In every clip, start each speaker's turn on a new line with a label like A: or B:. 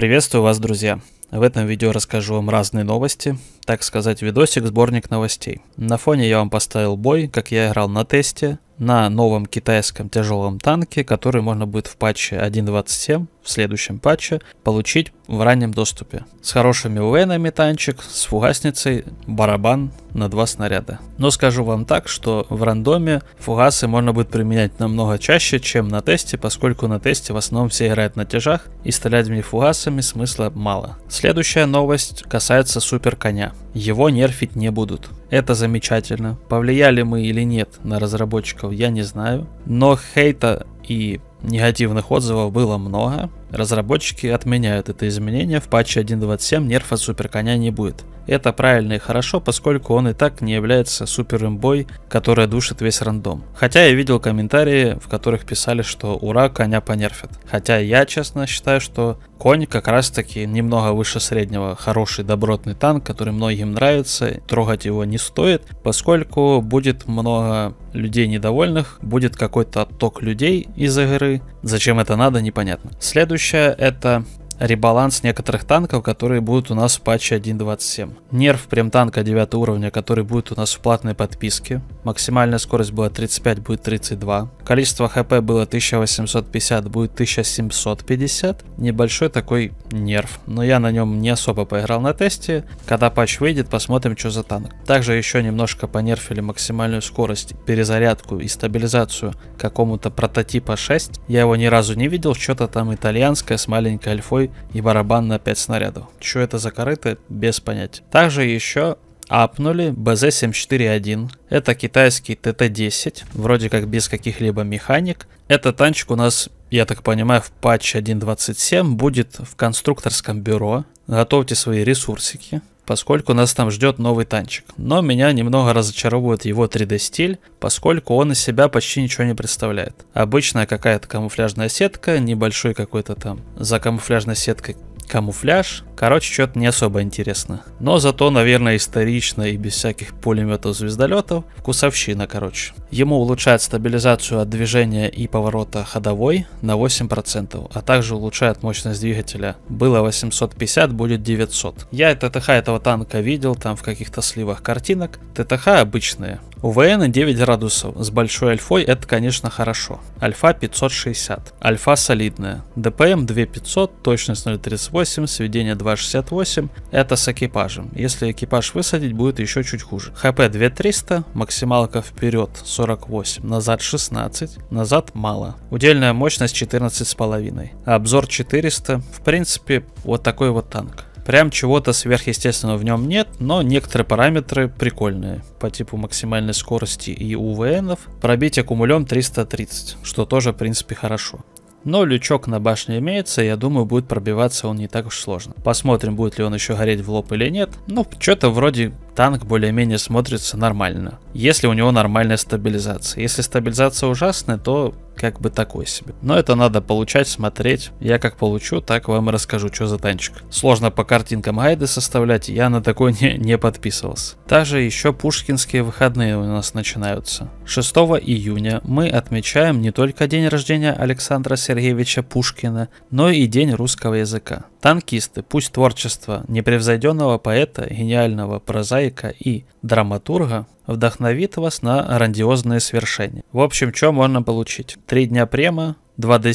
A: Приветствую вас, друзья! В этом видео расскажу вам разные новости, так сказать, видосик, сборник новостей. На фоне я вам поставил бой, как я играл на тесте, на новом китайском тяжелом танке, который можно будет в патче 1.27, в следующем патче, получить в раннем доступе. С хорошими уэнами танчик, с фугасницей, барабан на два снаряда. Но скажу вам так, что в рандоме фугасы можно будет применять намного чаще, чем на тесте, поскольку на тесте в основном все играют на тяжах, и стрелять в них фугасами смысла мало. Следующая новость касается супер коня. Его нерфить не будут. Это замечательно. Повлияли мы или нет на разработчиков я не знаю. Но хейта и негативных отзывов было много. Разработчики отменяют это изменение, в патче 1.27 нерфа суперконя не будет. Это правильно и хорошо, поскольку он и так не является супер имбой, которая душит весь рандом. Хотя я видел комментарии, в которых писали, что ура, коня понерфят. Хотя я, честно, считаю, что конь как раз таки немного выше среднего. Хороший добротный танк, который многим нравится, трогать его не стоит, поскольку будет много людей недовольных, будет какой-то отток людей из игры. Зачем это надо, непонятно. Следующий Следующее это ребаланс некоторых танков, которые будут у нас в патче 1.27. Нерв прем танка 9 уровня, который будет у нас в платной подписке максимальная скорость была 35, будет 32. Количество хп было 1850, будет 1750. Небольшой такой нерв, но я на нем не особо поиграл на тесте. Когда патч выйдет, посмотрим, что за танк. Также еще немножко понерфили максимальную скорость, перезарядку и стабилизацию какому-то прототипа 6. Я его ни разу не видел, что-то там итальянское с маленькой альфой и барабан на 5 снарядов. Что это за корыто, без понятия. Также еще апнули BZ741. Это китайский ТТ-10, вроде как без каких-либо механик. Этот танчик у нас, я так понимаю, в патче 1.27 будет в конструкторском бюро. Готовьте свои ресурсики поскольку нас там ждет новый танчик. Но меня немного разочаровывает его 3D стиль, поскольку он из себя почти ничего не представляет. Обычная какая-то камуфляжная сетка, небольшой какой-то там за камуфляжной сеткой камуфляж. Короче, что-то не особо интересно. Но зато, наверное, исторично и без всяких пулеметов звездолетов. Вкусовщина, короче. Ему улучшает стабилизацию от движения и поворота ходовой на 8%, а также улучшает мощность двигателя. Было 850, будет 900. Я ТТХ этого танка видел там в каких-то сливах картинок. ТТХ обычные, у ВН 9 градусов, с большой альфой это, конечно, хорошо. Альфа 560, альфа солидная, ДПМ 2500, точность 0.38, сведение 2.68, это с экипажем. Если экипаж высадить, будет еще чуть хуже. ХП 2300, максималка вперед 48, назад 16, назад мало. Удельная мощность 14,5, обзор 400, в принципе, вот такой вот танк. Прям чего-то сверхъестественного в нем нет, но некоторые параметры прикольные, по типу максимальной скорости и УВНов, пробитие кумулем 330, что тоже в принципе хорошо. Но лючок на башне имеется, я думаю, будет пробиваться он не так уж сложно. Посмотрим, будет ли он еще гореть в лоб или нет. Ну, что-то вроде танк более-менее смотрится нормально, если у него нормальная стабилизация. Если стабилизация ужасная, то как бы такой себе. Но это надо получать, смотреть. Я как получу, так вам и расскажу, что за танчик. Сложно по картинкам гайды составлять, я на такой не, не подписывался. Также еще пушкинские выходные у нас начинаются. 6 июня мы отмечаем не только день рождения Александра Сергеевича Пушкина, но и день русского языка. Танкисты, пусть творчество непревзойденного поэта, гениального прозаика и драматурга вдохновит вас на грандиозные свершения. В общем, что можно получить? Три дня према, два d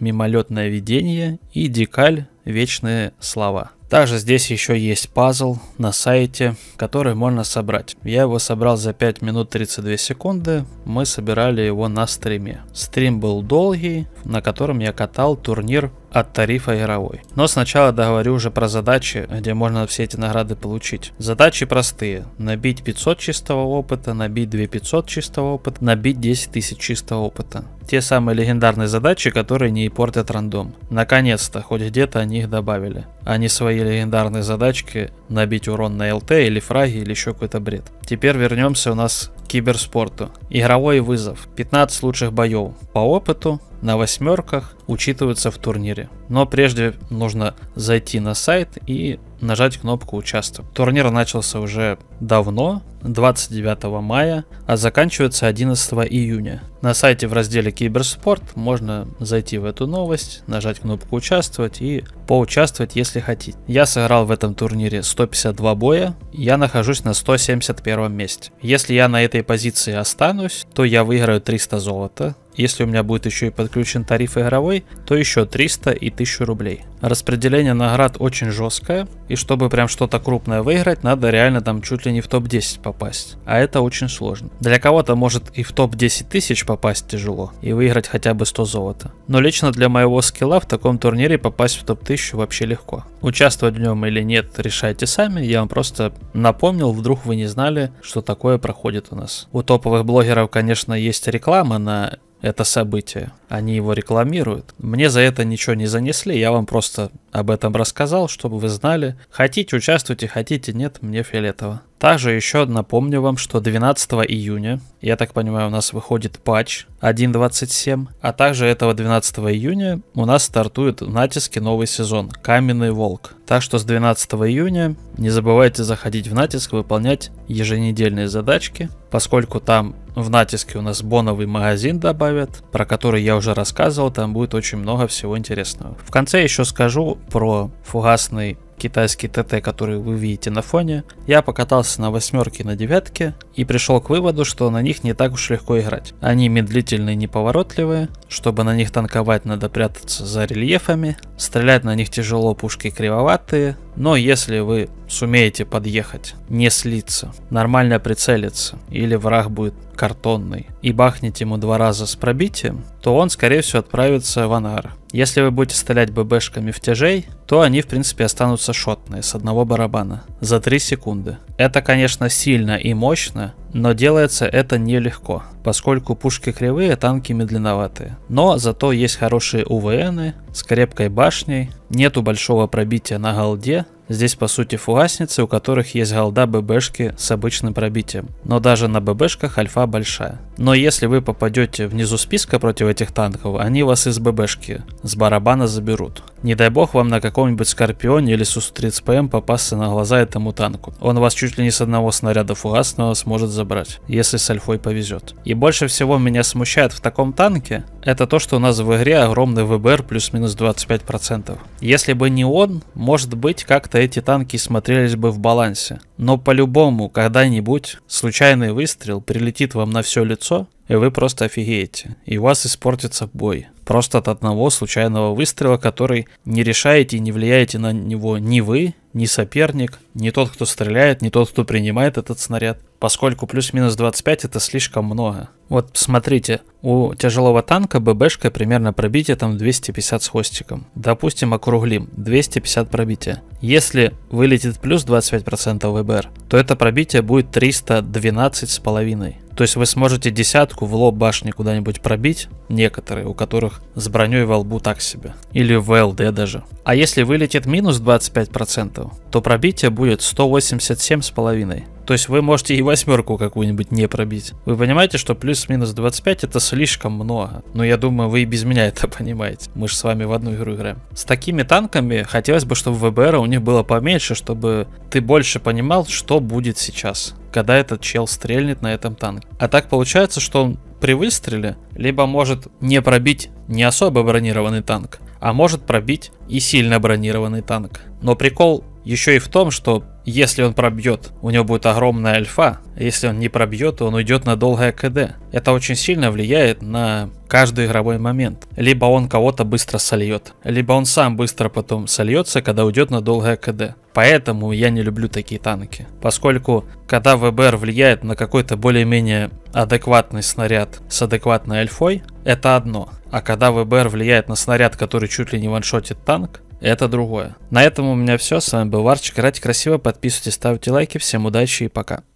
A: мимолетное видение и декаль вечные слова. Также здесь еще есть пазл на сайте, который можно собрать. Я его собрал за 5 минут 32 секунды, мы собирали его на стриме. Стрим был долгий, на котором я катал турнир от тарифа игровой. Но сначала договорю уже про задачи, где можно все эти награды получить. Задачи простые. Набить 500 чистого опыта, набить 2500 чистого опыта, набить 10 тысяч чистого опыта. Те самые легендарные задачи, которые не портят рандом. Наконец-то, хоть где-то они их добавили. А не свои легендарные задачки набить урон на ЛТ или фраги или еще какой-то бред. Теперь вернемся у нас к киберспорту. Игровой вызов. 15 лучших боев по опыту, на восьмерках учитываются в турнире. Но прежде нужно зайти на сайт и нажать кнопку «Участвовать». Турнир начался уже давно, 29 мая, а заканчивается 11 июня. На сайте в разделе «Киберспорт» можно зайти в эту новость, нажать кнопку «Участвовать» и поучаствовать, если хотите. Я сыграл в этом турнире 152 боя, я нахожусь на 171 месте. Если я на этой позиции останусь, то я выиграю 300 золота, если у меня будет еще и подключен тариф игровой, то еще 300 и 1000 рублей. Распределение наград очень жесткое, и чтобы прям что-то крупное выиграть, надо реально там чуть ли не в топ-10 попасть. А это очень сложно. Для кого-то может и в топ-10 тысяч попасть тяжело, и выиграть хотя бы 100 золота. Но лично для моего скилла в таком турнире попасть в топ-1000 вообще легко. Участвовать в нем или нет, решайте сами, я вам просто напомнил, вдруг вы не знали, что такое проходит у нас. У топовых блогеров, конечно, есть реклама на это событие. Они его рекламируют. Мне за это ничего не занесли, я вам просто об этом рассказал, чтобы вы знали. Хотите участвуйте, хотите нет, мне фиолетово. Также еще напомню вам, что 12 июня, я так понимаю, у нас выходит патч 1.27, а также этого 12 июня у нас стартует в натиске новый сезон «Каменный волк». Так что с 12 июня не забывайте заходить в натиск, выполнять еженедельные задачки, поскольку там в натиске у нас боновый магазин добавят, про который я уже рассказывал, там будет очень много всего интересного. В конце еще скажу, про фугасный китайский ТТ, который вы видите на фоне, я покатался на восьмерке и на девятке и пришел к выводу, что на них не так уж легко играть. Они медлительные и неповоротливые, чтобы на них танковать надо прятаться за рельефами, стрелять на них тяжело, пушки кривоватые, но если вы сумеете подъехать, не слиться, нормально прицелиться, или враг будет картонный, и бахнете ему два раза с пробитием, то он, скорее всего, отправится в ангар. Если вы будете стрелять ББшками в тяжей, то они, в принципе, останутся шотные с одного барабана за 3 секунды. Это, конечно, сильно и мощно, но делается это нелегко, поскольку пушки кривые, танки медленноватые. Но зато есть хорошие УВНы с крепкой башней, нету большого пробития на голде, Здесь по сути фугасницы, у которых есть голда ББшки с обычным пробитием. Но даже на ББшках альфа большая. Но если вы попадете внизу списка против этих танков, они вас из ББшки, с барабана заберут. Не дай бог вам на каком-нибудь Скорпионе или Су-30ПМ эм» попасться на глаза этому танку. Он вас чуть ли не с одного снаряда фугасного сможет забрать, если с альфой повезет. И больше всего меня смущает в таком танке, это то, что у нас в игре огромный ВБР плюс-минус 25%. Если бы не он, может быть как-то эти танки смотрелись бы в балансе. Но по-любому когда-нибудь случайный выстрел прилетит вам на все лицо, и вы просто офигеете. И у вас испортится бой. Просто от одного случайного выстрела, который не решаете и не влияете на него ни вы, ни соперник, ни тот, кто стреляет, ни тот, кто принимает этот снаряд. Поскольку плюс-минус 25 это слишком много. Вот смотрите, у тяжелого танка ББшка примерно пробитие там 250 с хвостиком. Допустим, округлим 250 пробития. Если вылетит плюс 25% ФБР, то это пробитие будет 312,5. То есть вы сможете десятку в лоб башни куда-нибудь пробить, некоторые, у которых с броней во лбу так себе, или в ЛД даже. А если вылетит минус 25%, то пробитие будет 187,5. То есть вы можете и восьмерку какую-нибудь не пробить. Вы понимаете, что плюс-минус 25 это слишком много. Но я думаю, вы и без меня это понимаете. Мы же с вами в одну игру играем. С такими танками хотелось бы, чтобы ВБР у них было поменьше, чтобы ты больше понимал, что будет сейчас когда этот чел стрельнет на этом танке. А так получается, что он при выстреле либо может не пробить не особо бронированный танк, а может пробить и сильно бронированный танк. Но прикол еще и в том, что если он пробьет, у него будет огромная альфа. Если он не пробьет, он уйдет на долгое КД. Это очень сильно влияет на каждый игровой момент. Либо он кого-то быстро сольет, либо он сам быстро потом сольется, когда уйдет на долгое КД. Поэтому я не люблю такие танки. Поскольку, когда ВБР влияет на какой-то более-менее адекватный снаряд с адекватной альфой, это одно. А когда ВБР влияет на снаряд, который чуть ли не ваншотит танк, это другое. На этом у меня все. С вами был Варчик. Играйте красиво, подписывайтесь, ставьте лайки. Всем удачи и пока.